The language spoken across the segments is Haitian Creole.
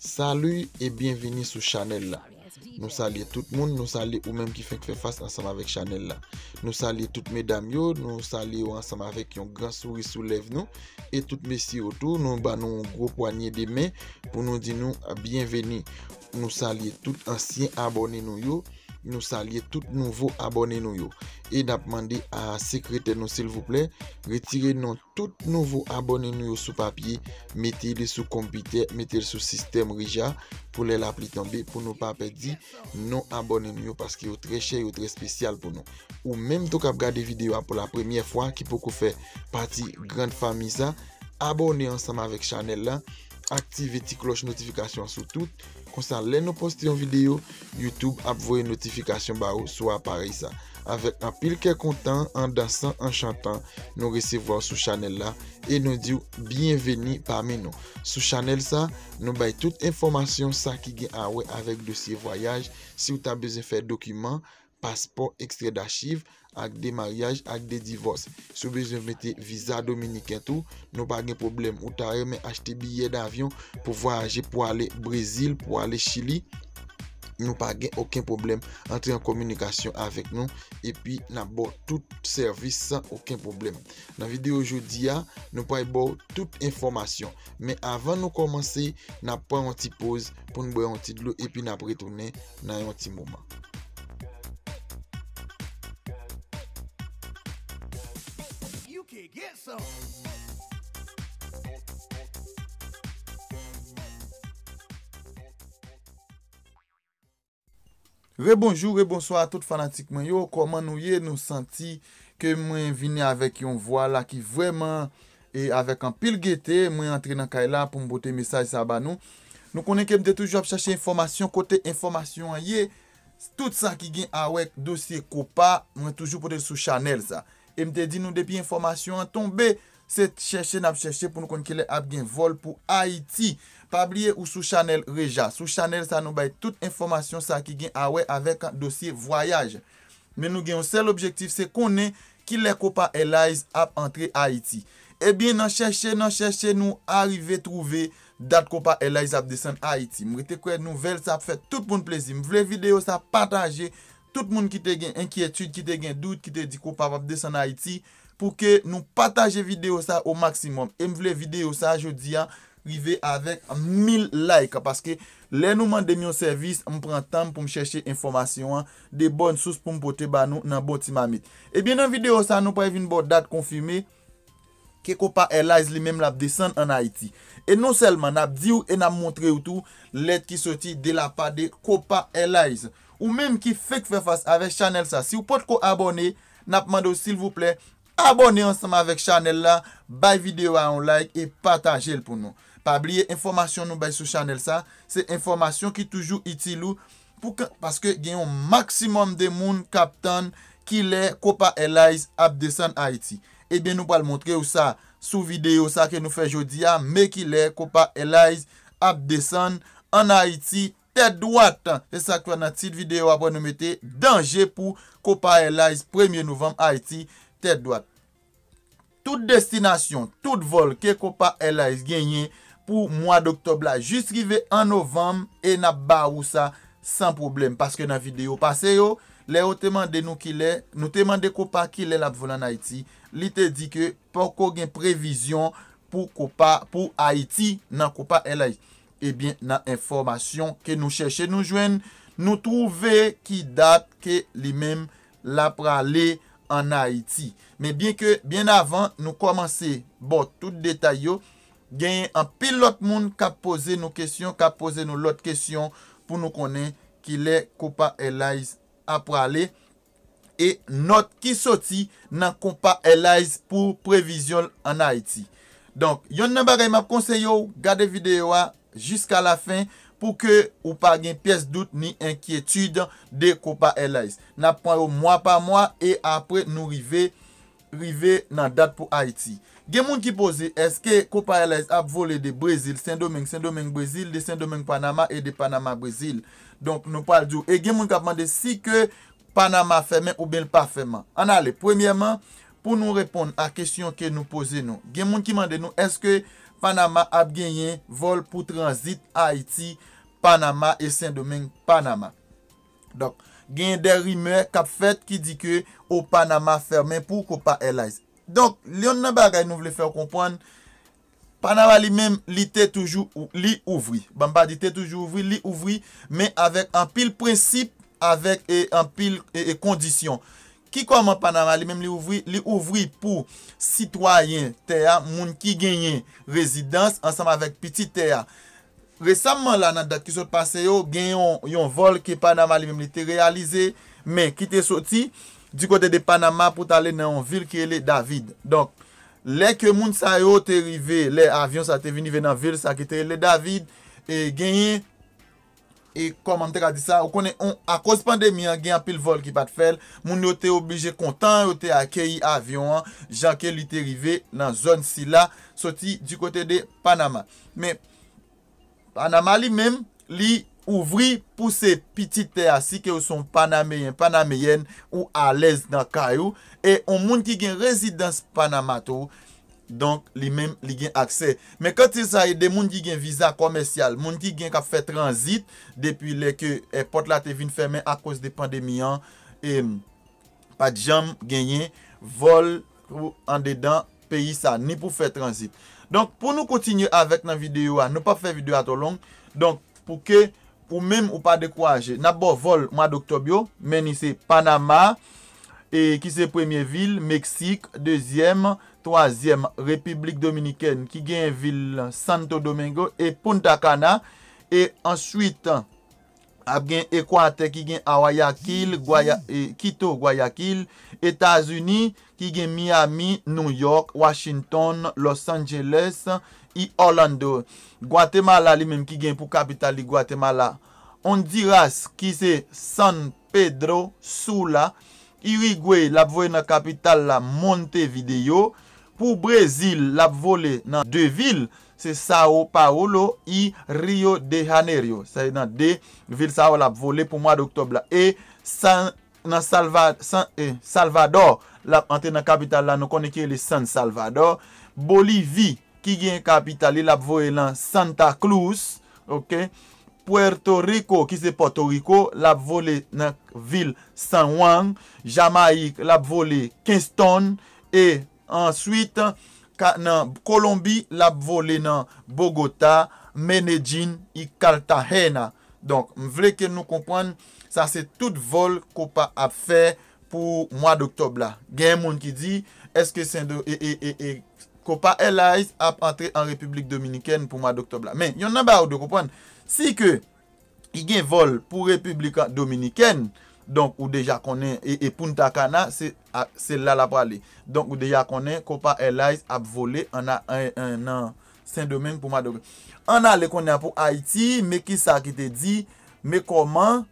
Salou et bienveni sou chanel la, nou sali tout moun, nou sali ou mèm ki fèk fèk fàs ansam avèk chanel la, nou sali tout mè dam yo, nou sali ou ansam avèk yon gran souris sou lèv nou, et tout mè si otou, nou ban nou yon gro poanyè demè, ou nou di nou bienveni, nou sali tout ansyen abonè nou yo, nou salye tout nouvou abonnen nou yo e da pman de a sekrete nou silvouple retire nou tout nouvou abonnen nou yo sou papye mette li sou kompite, mette li sou sistem rija pou le la plitambi pou nou pape di nou abonnen nou yo paske yo tre che yo tre spesyal pou nou ou menm tou kap gade videwa pou la premye fwa ki pou kou fe pati grand famisa abonnen ansama vek chanel la aktive ti kloch notifikasyon sou tout konsan lè nou poste yon videyo, YouTube ap vwe notifikasyon ba ou, sou ap parey sa. Avet an pil ke kontan, an dasan, an chantan, nou resevo sou chanel la, e nou diw, bienveni pa menon. Sou chanel sa, nou bay tout informasyon sa ki gen awe, avek dosye voyaj, si ou ta bezen fe dokumen, paspon ekstredachiv, ak de maryaj, ak de divos sou bezon mette visa dominikentou nou pa gen problem ou ta reme achete biye d'avyon pou voyaje pou ale Brezil, pou ale Chili nou pa gen okin problem entre en komunikasyon avek nou epi nan bo tout servis san okin problem nan video jodi ya, nou pa e bo tout informasyon, men avan nou komanse nan pre yon ti pose pou nou bo yon ti dlo epi nan pre tounen nan yon ti mouman Rebonjou, rebonsoi a tout fanatik mwen yo Koman nou ye nou santi ke mwen vini avek yon vwa la ki vweman E avek an pil gete mwen entre nan kay la pou mbote mesaj sa ba nou Nou konen kem de toujou ap chache informasyon Kote informasyon a ye Tout sa ki gen awek dosye ko pa mwen toujou pote sou chanel za E mte di nou depi informasyon an tombe, se chèche nou ap chèche pou nou konkele ap gen vol pou Haiti. Pabliye ou sou chanel reja. Sou chanel sa nou bay tout informasyon sa ki gen awe avek dosye voyaj. Men nou gen ou sel objektif se konen ki le kopa Eliz ap entre Haiti. E eh bi nan chèche nan chèche nou arrive trouve dat kopa Eliz ap desen Haiti. Mwite kwe nouvel sa ap fè tout pou nou plezi. Mwile video sa ap patanje. Tout moun ki te gen enkyetude, ki te gen dout, ki te di ko pa ap desen an Haiti pou ke nou pataje video sa o maksimum. E m vle video sa jodi an, rive avèk 1000 like. Paske lè nou man de myon servis, m pran tan pou m chèche informasyon an, de bon souz pou m pote ba nou nan bon ti mamit. Ebyen nan video sa, nou previ nou bon dat konfirmè ke ko pa elayz li menm la ap desen an Haiti. E nou selman, na bdi ou e na m montre ou tou, lè ki soti de la pa de ko pa elayz. Ou menm ki fek fefas avek chanel sa. Si ou pot ko abone, nap mando sil vouple, abone ansama avek chanel la, bay videyo a on like e patanjel pou nou. Pa abliye informasyon nou bay sou chanel sa, se informasyon ki toujou itilou, pouke, paske genyon maksimum de moun kapten ki le kopa Eliz abdesan Haiti. Ebe eh nou pal montre ou sa sou videyo sa ke nou fe jodia, me ki le kopa Eliz abdesan en Haiti. Tedouat, e sakwa nan tit videyo apwa nou mete Dange pou kopa L.I.S.E. premier novem Aiti Tedouat Tout destinasyon, tout vol ke kopa L.I.S.E. genye Pou mwa d'oktober la, jist rive an novem E na ba ou sa, san problem Paske nan videyo pase yo Le yo temande nou ki le Nou temande kopa ki le la pou volan Aiti Li te di ke, poko gen previzyon Pou kopa, pou Aiti nan kopa L.I.S.E. Ebyen eh nan informasyon ke nou chèche nou jwen Nou trouve ki dat ke li men la prale an Haiti Men byen ke byen avan nou komanse bot tout detay yo Genyen an pil lot moun ka pose nou kèsyon Ka pose nou lot kèsyon pou nou konen ki le Kopa Elize a prale E not ki soti nan Kopa Elize pou prevision an Haiti Donk yon nan barey map konseyo Gade videyo a Jiska la fin pou ke ou pa gen pyes dout ni enkyetude de Copa LAZ. Nap pan ou mwa pa mwa e apre nou rive nan dat pou Haiti. Gen moun ki pose, eske Copa LAZ ap vole de Brazil, Saint-Domingue, Saint-Domingue-Brasil, de Saint-Domingue-Panama e de Panama-Brasil. Donk nou pal di ou. E gen moun ki ap mande si ke Panama ferme ou bel pa ferme. An ale, premiyeman pou nou reponde a kesyon ke nou pose nou. Gen moun ki mande nou, eske... Panama ap genyen vol pou transit Aiti, Panama e Saint-Domingue, Panama. Donk, genyen der rime kap fet ki di ke ou Panama fermen pou ko pa Elaise. Donk, leon nan bagay nou vle fer kompon, Panama li menm li te toujou li ouvri. Banba di te toujou ouvri, li ouvri, men avèk an pil prensip avèk e an pil e, e kondisyon. Ki koman Panama li mèm li ouvri pou sitwayen teya moun ki genye rezidans ansanm avèk piti teya. Resanman la nan dat ki sot pase yo genyon yon vol ki Panama li mèm li te realize. Men ki te soti di kote de Panama pou talen nan yon vil ki ele David. Donk le ke moun sa yo te rive le avyon sa te veni ven nan vil sa ki te ele David e genye. E kom an te ka di sa, akos pandemi an gen apil vol ki bat fel, moun yo te oblije kontan, yo te akey avyon an, jan ke li te rive nan zon si la, soti di kote de Panama. Me, Panama li menm li ouvri pou se piti te asik yo son Panameyen, Panameyen ou ales nan kayo, e on moun ki gen rezidans Panama tou. Donk li men li gen akse. Men kote sa e de moun ki gen viza komersyal. Moun ki gen ka fe tranzit. Depi le ke e pot la te vin fermen a kouz de pandemi an. E pat jam genyen. Vol an dedan peyi sa. Ni pou fe tranzit. Donk pou nou kontinye avek nan video a. Nou pa fe video ato long. Donk pou ke ou men ou pa dekouaje. Nabo vol mwa d'Octobyo. Men isi Panama. E ki se premier vil, Meksik. Dezyem, toazyem, Republik Dominiken. Ki gen vil Santo Domingo e Punta Cana. E answit, ap gen Ekwante ki gen Awayakil, Kito e, Gwayakil. Etazuni ki gen Miami, New York, Washington, Los Angeles, y Orlando. Guatemala li menm ki gen pou kapital li Guatemala. On diras ki se San Pedro Sula. Iwi gwe la ap voye nan kapital la Montevideo. Pou Brezil la ap vole nan de vil se Sao Paulo i Rio de Janeiro. Sae nan de vil sao la ap vole pou mwad oktob la. E, e Salvador la ap ante nan kapital la nou konekye le San Salvador. Bolivi ki gen kapital la ap voye lan Santa Cruz. Puerto Rico, ki se Puerto Rico, la ap vole nan vil San Juan. Jamaik, la ap vole Kingston. Et ensuite, Kolombi, la ap vole nan Bogota, Menedjin, y Cartagena. Donc, m vle ke nou kompon, sa se tout vol ko pa ap fe pou mwa d'Octobla. Gen moun ki di, eske sen de, e, e, e, e, ko pa Elais ap entre an Republik Dominiken pou mwa d'Octobla. Men, yon nan ba ou de kompon. Si ke, i gen vol pou republikan dominiken, donk ou deja konen, e, e punta kana, se la la prale. Donk ou deja konen, kopa Elias ap vole, an nan sen domen pou ma doble. An nan le konen pou Haiti, me ki sa ki te di, me koman,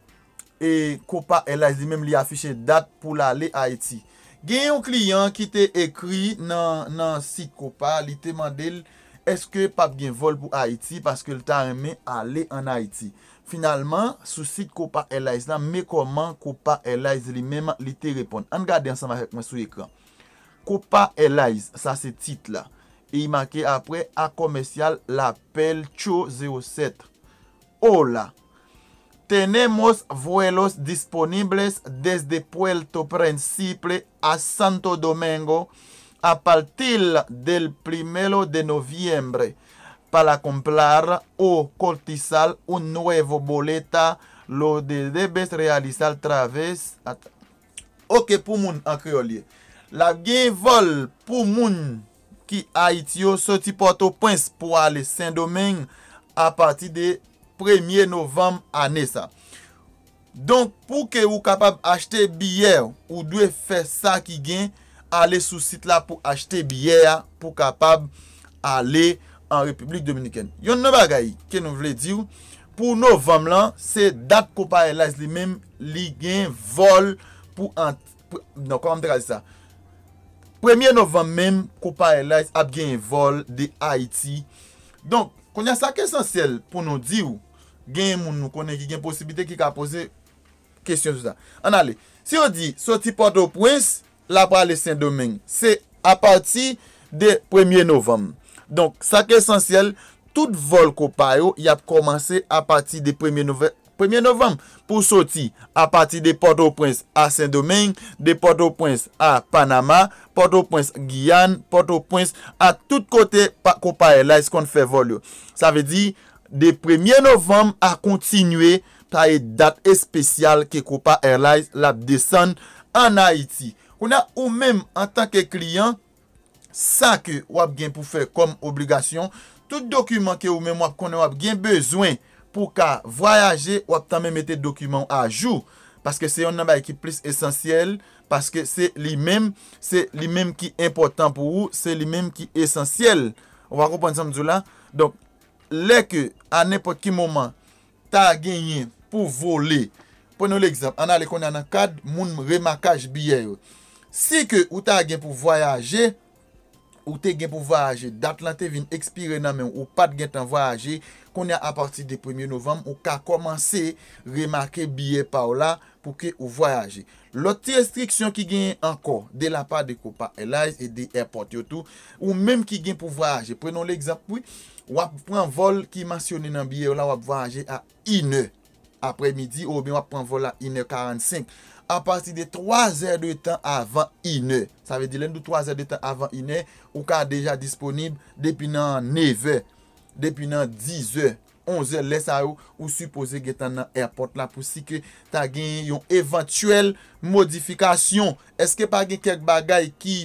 e kopa Elias di men li afiche dat pou la le Haiti. Gen yon kliyan ki te ekri nan sit kopa, li teman deli, Eske pa gen vol pou Haiti paske l tan reme ale an Haiti. Finalman sou sit Kupa Elias la me koman Kupa Elias li menman li te repon. An gade ansan ma rekman sou ekran. Kupa Elias sa se tit la. E yi make apre a komensyal la pel chou 07. Hola. Tenemos vuelos disponibles desde Puerto Principle a Santo Domingo. apal til del 1 de noviembre pal akomplar ou koltisal ou nou evo boleta lo de debes realisal traves ok pou moun an krioli la gen vol pou moun ki a iti yo soti poto pwens pou ale sen domen apati de premye novam anesa don pou ke ou kapab achte biyer ou dwe fe sa ki gen ale sou sit la pou achte biye ya pou kapab ale an Republik Dominiken. Yon nou bagay ke nou vle diw, pou novem lan se dat kopayelize li men li gen vol pou an, nan kon an dekazi sa premye novem men kopayelize ap gen vol de Haiti. Don kon ya sa kesansiyel pou nou diw gen moun nou konen ki gen posibite ki ka pose kesyon sou sa. An ale, se yo di soti porto prins La prale Saint-Domingue, se a pati de 1er novem. Donk, sa ke esensyel, tout vol kopayou, ya p komanse a pati de 1er novem. Pou soti, a pati de Port-au-Prince a Saint-Domingue, de Port-au-Prince a Panama, Port-au-Prince Guyane, Port-au-Prince a tout kote kopayou, la es kon fè vol yo. Sa ve di, de 1er novem a kontinwe ta e dat espesyal ke kopayou la ap desen an Haiti. Kou na ou menm an tanke kliyan, sa ke wap gen pou fe kom obligasyon. Tout dokumen ke ou menm wap konen wap gen bezwen pou ka voyaje, wap tanme mette dokumen a jou. Paske se yon nanba ekip plis esensyel, paske se li menm, se li menm ki important pou ou, se li menm ki esensyel. Ou wakou pon zanm zou la, lè ke an epot ki mouman ta genyen pou vole, pon nou lè gzap, an ale konen an akad moun remakaj biye yo. Si ke ou ta gen pou voyaje, ou te gen pou voyaje, dat lan te vin ekspire nan men ou pat gen tan voyaje, kon ya aparti de 1e novem ou ka komanse remarke biye pa ou la pou ke ou voyaje. Loti restriksyon ki gen anko de la pa de Koopa Airlines e de Airport yotou ou menm ki gen pou voyaje. Prenon l'exemple poui, wap pran vol ki mansyone nan biye ou la wap voyaje a 1e apremidi ou wap pran vol a 1e 45. a pati de 3 er de tan avan iner. Sa ve di len do 3 er de tan avan iner, ou ka deja disponib depi nan 9 er, depi nan 10 er, 11 er le sa yo, ou supose ge tan nan airport la, pou si ke ta gen yon eventuel modifikasyon. Eske pa gen kek bagay ki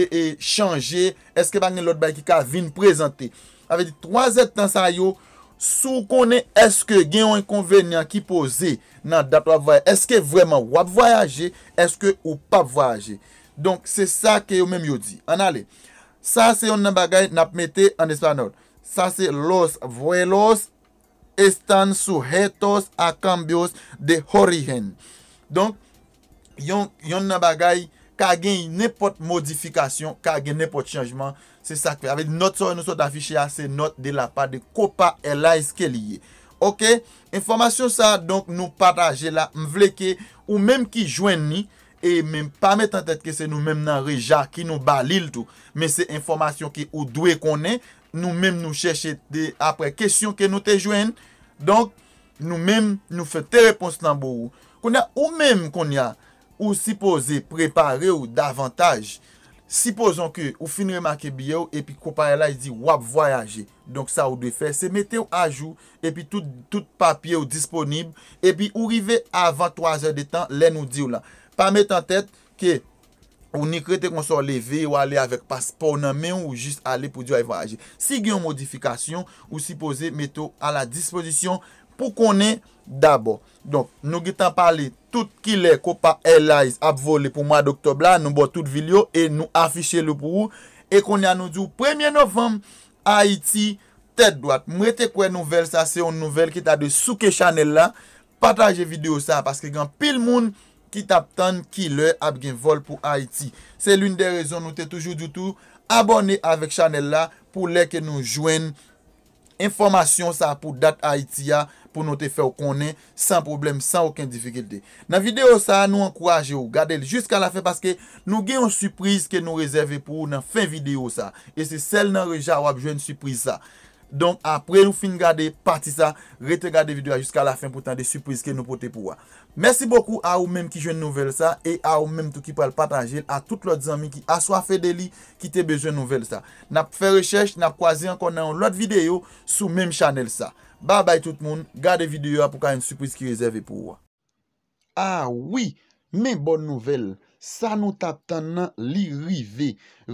e chanje, eske pa gen lot bagay ki ka vin prezante. Sa ve di 3 er de tan sa yo, Sou konen eske gen yon konvenyan ki pose nan dat wap voyaje? Eske vreman wap voyaje? Eske ou pa voyaje? Donk se sa ke yon menm yo di. An ale. Sa se yon nan bagay nan ap mette an espanol. Sa se los vwe los estan sou hetos akambios de horigen. Donk yon nan bagay... ka gen nipot modifikasyon, ka gen nipot chanjman, se sakpe, ave not so, nou so ta fichye a, se not de la pa de kopa, e la eske liye, ok, informasyon sa, donk nou pataje la, m vleke, ou menm ki jwen ni, e menm pa met an tete, ke se nou menm nan reja, ki nou balil tou, menm se informasyon ki ou dwe konen, nou menm nou cheshe de, apre kesyon ke nou te jwen, donk, nou menm nou fe te repons nan bo ou, konen ou menm konen ya, Ou sipoze prepare ou davantage. Sipozon ke ou fin remak e biye ou. E pi kopare la e di wap voyaje. Donk sa ou de fe. Se mete ou ajou. E pi tout papye ou disponib. E pi ou rive avan 3 e de tan. Le nou di ou la. Pa met an tet ke ou ni krete kon so leve. Ou ale avek paspon nan men. Ou jist ale pou di wap voyaje. Si gen yon modifikasyon. Ou sipoze mete ou a la disponisyon. pou konen dabou. Don, nou gitan pale, tout ki le kopa Elias ap vole pou mwa doktob la, nou bo tout video, e nou afishe lou pou ou, e konen anou di ou premye novem, Haiti, tet doat. Mwete kwen nouvel sa, se yon nouvel ki ta de souke chanel la, pataje video sa, paske gen pil moun, ki tap tan ki le ap gen vol pou Haiti. Se loun de rezon nou te toujou doutou, abone avek chanel la, pou le ke nou jwen, Informasyon sa pou dat Aitia pou nou te fe ou konen san problem, san ouken difikilte. Nan videyo sa nou ankouaje ou, gade l jiska la fe paske nou gen yon suprise ke nou rezerve pou nan fin videyo sa. E se sel nan reja wap jwen suprise sa. Don apre nou fin gade, pati sa, rete gade videyo a jiska la fin pou tan de sürpriz ke nou pote pou wa. Mersi boku a ou menm ki jwen nouvel sa, e a ou menm tou ki pral patanjel, a tout lot zanmi ki aswa fedeli ki te bejwen nouvel sa. Nap fe rechèche, nap kwaze an kon nan lot videyo sou menm chanel sa. Ba bay tout moun, gade videyo a pou ka yon sürpriz ki rezerve pou wa. A ah oui, men bon nouvel. Sa nou ta tan nan li rive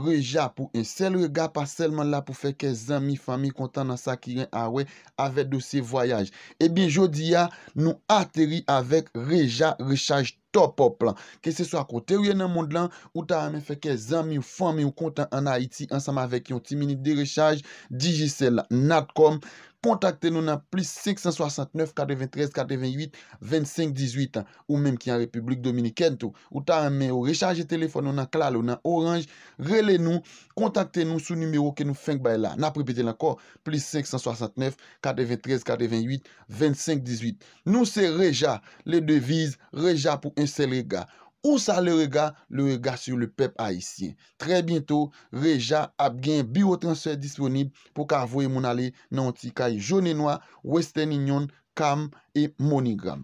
Reja pou en sel rega pa selman la pou feke zami, fami, kontan nan sa ki gen awe avet do se voyaj. E bin jodi ya nou ateri avek Reja Rechaj Topop lan. Ke se so akote, ouye nan mond lan, ou ta amen feke zami ou fami ou kontan an Haiti ansam avek yon timini de Rechaj Digicel.com. kontakte nou nan plus 569-423-428-2518, ou menm ki an Republik Dominikento, ou ta an men ou recharje telefon nou nan klal ou nan oranj, rele nou, kontakte nou sou numero ke nou feng bay la, nan pripeten lankor, plus 569-423-428-2518. Nou se reja, le devise reja pou un sel rega. O sa le rega, le rega sou le pep haisyen. Tre biento, veja ap gen biotransfer disponib pou ka avoye moun ale nan tika yon enwa, western inyon, kam e monigam.